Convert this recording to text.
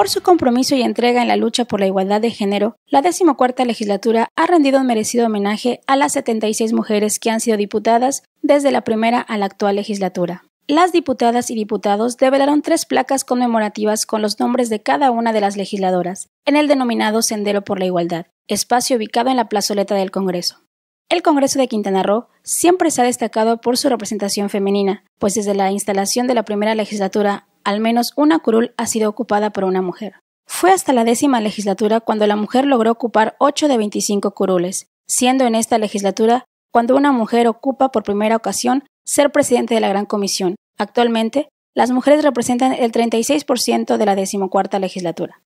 Por su compromiso y entrega en la lucha por la igualdad de género, la decimocuarta legislatura ha rendido un merecido homenaje a las 76 mujeres que han sido diputadas desde la primera a la actual legislatura las diputadas y diputados develaron tres placas conmemorativas con los nombres de cada una de las legisladoras, en el denominado Sendero por la Igualdad, espacio ubicado en la plazoleta del Congreso. El Congreso de Quintana Roo siempre se ha destacado por su representación femenina, pues desde la instalación de la primera legislatura al menos una curul ha sido ocupada por una mujer. Fue hasta la décima legislatura cuando la mujer logró ocupar 8 de 25 curules, siendo en esta legislatura cuando una mujer ocupa por primera ocasión ser presidente de la Gran Comisión. Actualmente, las mujeres representan el 36% de la decimocuarta legislatura.